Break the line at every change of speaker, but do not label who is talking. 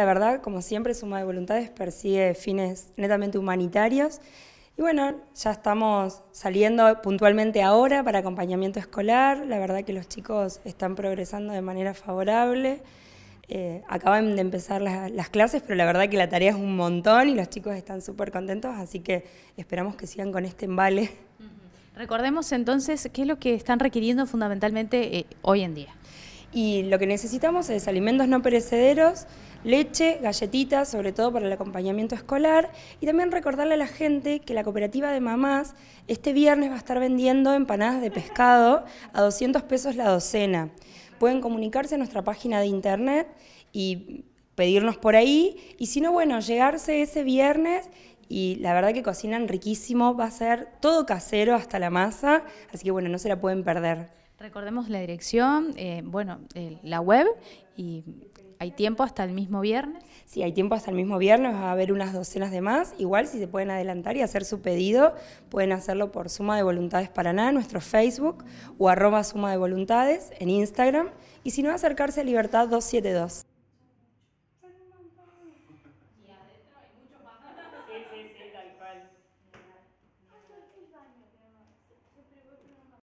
La verdad, como siempre, Suma de Voluntades persigue fines netamente humanitarios. Y bueno, ya estamos saliendo puntualmente ahora para acompañamiento escolar. La verdad que los chicos están progresando de manera favorable. Eh, acaban de empezar las, clases, pero la verdad que la tarea es un montón y los chicos están súper contentos, así que esperamos que sigan con este embale. Recordemos entonces qué es lo que están requiriendo fundamentalmente eh, hoy en día. Y lo que necesitamos es alimentos no perecederos, leche, galletitas, sobre todo para el acompañamiento escolar, y también recordarle a la gente que la cooperativa de mamás este viernes va a estar vendiendo empanadas de pescado a 200 pesos la docena. Pueden comunicarse a nuestra página de internet y pedirnos por ahí, y si no, bueno, llegarse ese viernes y la verdad que cocinan riquísimo, va a ser todo casero hasta la masa, así que bueno, no se la pueden perder. Recordemos la dirección, eh, bueno, eh, la web y hay tiempo hasta el mismo viernes. Sí, hay tiempo hasta el mismo viernes, va a haber unas docenas de más. Igual si se pueden adelantar y hacer su pedido, pueden hacerlo por Suma de Voluntades para Nada, nuestro Facebook o arroba Suma de Voluntades en Instagram. Y si no, acercarse a Libertad 272.